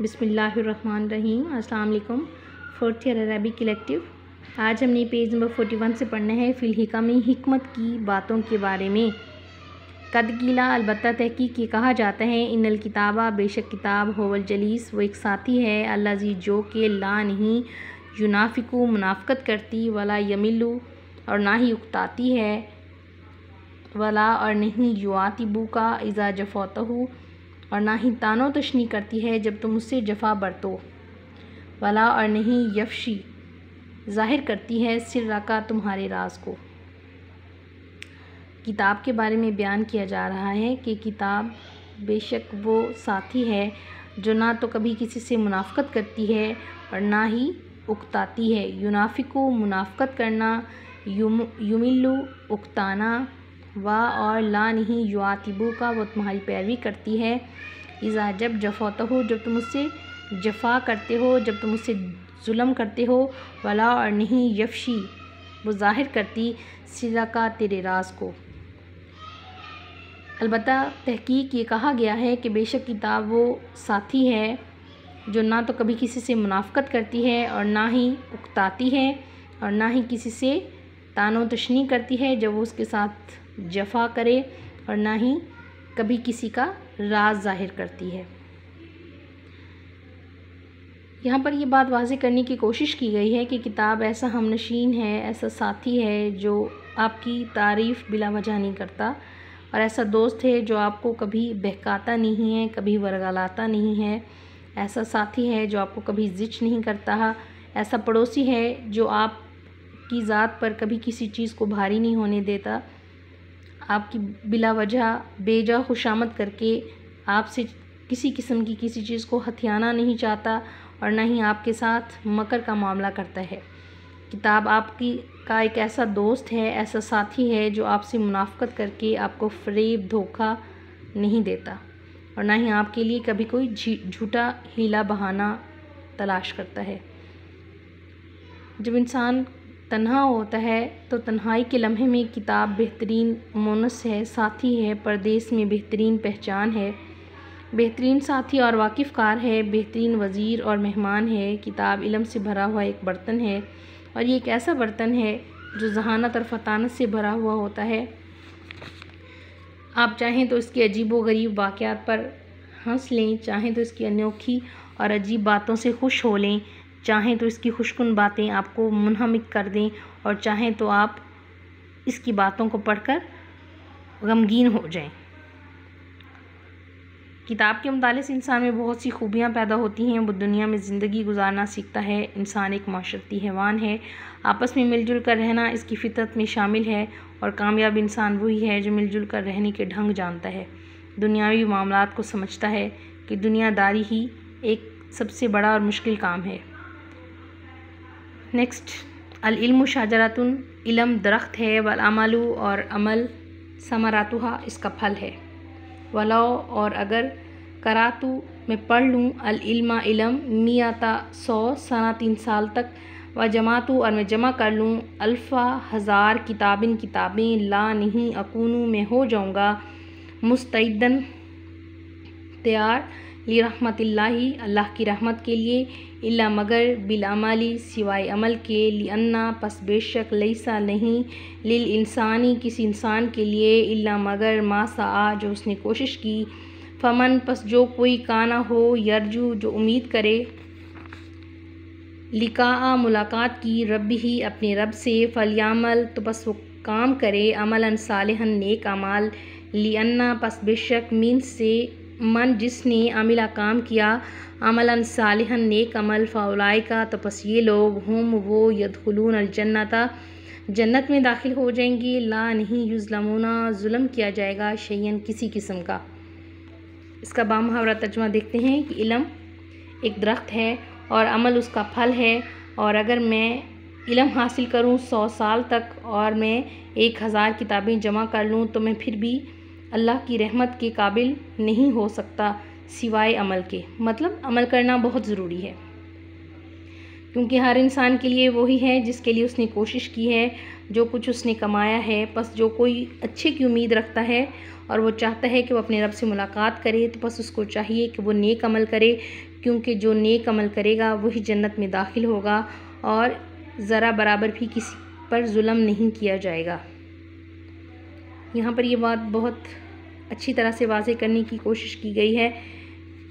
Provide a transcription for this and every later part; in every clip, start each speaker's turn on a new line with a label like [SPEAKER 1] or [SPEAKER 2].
[SPEAKER 1] अस्सलाम वालेकुम fourth year Arabic collective आज हमने पेज नंबर फोर्टी वन से पढ़ना है फ़िलहिका में हमत की बातों के बारे में कद गीला अलबत् तहकीक ये कहा जाता है इनल किताबा बेशक किताब होवल जलीस वो एक साथी है अल्लाह जी जो के ला नहीं युनाफिकू मुनाफ़त करती वाला यमिलू और ना ही उकताती है वला और नहीं युआतिबू का इज़ा जफोतहू और ना ही तानो तशनी करती है जब तुम उससे जफा बरतो वला और नहीं यफशी ज़ाहिर करती है सिर रखा तुम्हारे राज को किताब के बारे में बयान किया जा रहा है कि किताब बेशक वो साथी है जो ना तो कभी किसी से मुनाफ़त करती है और ना ही उकताती है युनाफिको मुनाफ़त करना युम युमिल्लु उकताना वा और ला नहीं युआतिबू का वो तुम्हारी पैरवी करती है इज़ा जब जफोता हो जब तुम उससे जफा करते हो जब तुम उससे जुलम करते हो वला और नहीं यफशी वो जाहिर करती सिरा का तेरे राज को अलबत् तहकीक ये कहा गया है कि बेशक किताब वो साथी है जो ना तो कभी किसी से मुनाफ़त करती है और ना ही उकताती है और ना ही किसी से तानो तशनी करती है जब वो उसके साथ जफा करे और ना ही कभी किसी का राज जाहिर करती है यहाँ पर ये बात वाज करने की कोशिश की गई है कि किताब ऐसा हमनशीन है ऐसा साथी है जो आपकी तारीफ़ बिला वजह नहीं करता और ऐसा दोस्त है जो आपको कभी बहकाता नहीं है कभी वरगलाता नहीं है ऐसा साथी है जो आपको कभी जिच नहीं करता ऐसा पड़ोसी है जो आपकी ज़ात पर कभी किसी चीज़ को भारी नहीं होने देता आपकी बिला वजह बेजा खुशामद करके आपसे किसी किस्म की किसी चीज़ को हथियाना नहीं चाहता और ना ही आपके साथ मकर का मामला करता है किताब आपकी का एक ऐसा दोस्त है ऐसा साथी है जो आपसे मुनाफ्त करके आपको फ्रेब धोखा नहीं देता और ना ही आपके लिए कभी कोई झूठा हीला बहाना तलाश करता है जब इंसान तन्हा होता है तो तन्हाई के लम्हे में किताब बेहतरीन मोनस है साथी है परदेस में बेहतरीन पहचान है बेहतरीन साथी और वाकिफ़ कार है बेहतरीन वज़ीर और मेहमान है किताब इलम से भरा हुआ एक बर्तन है और ये एक ऐसा बर्तन है जो जहानत और फतानत से भरा हुआ होता है आप चाहें तो इसके अजीब व गरीब वाक़ात पर हंस लें चाहें तो इसकी अनोखी और अजीब बातों से खुश हो लें चाहें तो इसकी खुशकुन बातें आपको मुनहमिक कर दें और चाहें तो आप इसकी बातों को पढ़कर गमगीन हो जाएं किताब के मुताले से इंसान में बहुत सी खूबियाँ पैदा होती हैं वो दुनिया में ज़िंदगी गुजारना सीखता है इंसान एक माशरती हैवान है आपस में मिलजुल कर रहना इसकी फितरत में शामिल है और कामयाब इंसान वही है जो मिलजुल कर रहने के ढंग जानता है दुनियावी मामला को समझता है कि दुनियादारी ही एक सबसे बड़ा और मुश्किल काम है नेक्स्ट अलम शाजरातुन इलम दरख्त है वलअमलु और अमल समरातुहा इसका फल है वलाओ और अगर करातु में पढ़ लूँ अलमा इलम नियाता सौ सना तीन साल तक व जमातु और मैं जमा कर लूँ अल्फ़ा हज़ार किताबिन किताबें ला नहीं अकूनू में हो जाऊँगा मुस्तैदन तैयार लाही अल्लाह की रहमत के लिए इल्ला मगर बिलामली सिवाय अमल के अन्ना पस बेशक लैसा नहीं लिल इंसानी किसी इंसान के लिए इल्ला मगर मासा जो उसने कोशिश की फमन पस जो कोई काना हो यरजू जो उम्मीद करे लिका मुलाकात की रब ही अपने रब से फलियामल तो बस वो काम करे अमलन सालहन नेक अमाल लियन्ना पस बेशक मीन से मन जिसने अमिला काम किया अमलन सालिहन नेक अमल फ़ाउलाए का तपस लोग हम वो यदलून अलजन्नता जन्नत में दाखिल हो जाएंगे ला नहीं युजलमोना जुलम किया जाएगा शयन किसी किस्म का इसका बामहावरा तर्जमा देखते हैं कि इलम एक दरख्त है और अमल उसका फल है और अगर मैं इलम हासिल करूं सौ साल तक और मैं एक हज़ार किताबें जमा कर लूं तो मैं फिर भी अल्लाह की रहमत के काबिल नहीं हो सकता सिवाय अमल के मतलब अमल करना बहुत ज़रूरी है क्योंकि हर इंसान के लिए वही है जिसके लिए उसने कोशिश की है जो कुछ उसने कमाया है बस जो कोई अच्छे की उम्मीद रखता है और वो चाहता है कि वो अपने रब से मुलाकात करे तो बस उसको चाहिए कि वो नेक अमल करे क्योंकि जो नेक अमल करेगा वही जन्नत में दाखिल होगा और ज़रा बराबर भी किसी पर जुल्म नहीं किया जाएगा यहाँ पर ये बात बहुत अच्छी तरह से वाजे करने की कोशिश की गई है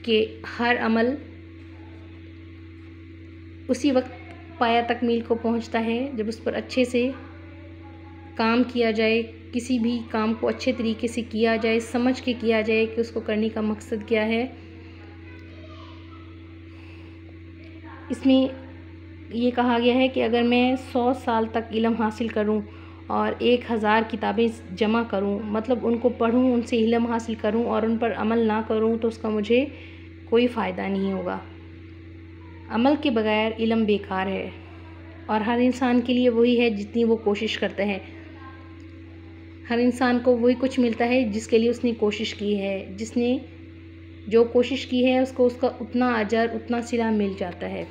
[SPEAKER 1] कि हर अमल उसी वक्त पाया तकमील को पहुँचता है जब उस पर अच्छे से काम किया जाए किसी भी काम को अच्छे तरीके से किया जाए समझ के किया जाए कि उसको करने का मकसद क्या है इसमें ये कहा गया है कि अगर मैं सौ साल तक इलम हासिल करूं और एक हज़ार किताबें जमा करूं मतलब उनको पढूं उनसे इलम हासिल करूं और उन पर अमल ना करूं तो उसका मुझे कोई फ़ायदा नहीं होगा अमल के बग़ैर इलम बेकार है और हर इंसान के लिए वही है जितनी वो कोशिश करता है हर इंसान को वही कुछ मिलता है जिसके लिए उसने कोशिश की है जिसने जो कोशिश की है उसको उसका उतना अजर उतना सिला मिल जाता है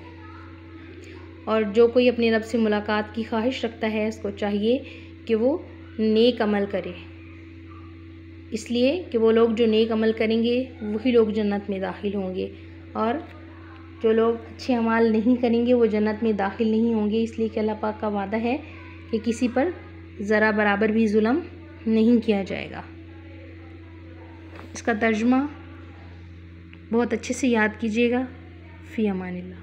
[SPEAKER 1] और जो कोई अपने रब से मुलाकात की ख्वाहिश रखता है उसको चाहिए कि वो नेक अमल करे इसलिए कि वो लोग जो नेक अमल करेंगे वही लोग जन्नत में दाखिल होंगे और जो लोग अच्छे अमाल नहीं करेंगे वो जन्नत में दाखिल नहीं होंगे इसलिए कि अल्लाह पाक का वादा है कि किसी पर ज़रा बराबर भी जुल्म नहीं किया जाएगा इसका तर्जमा बहुत अच्छे से याद कीजिएगा फ़ी अमानिल्ला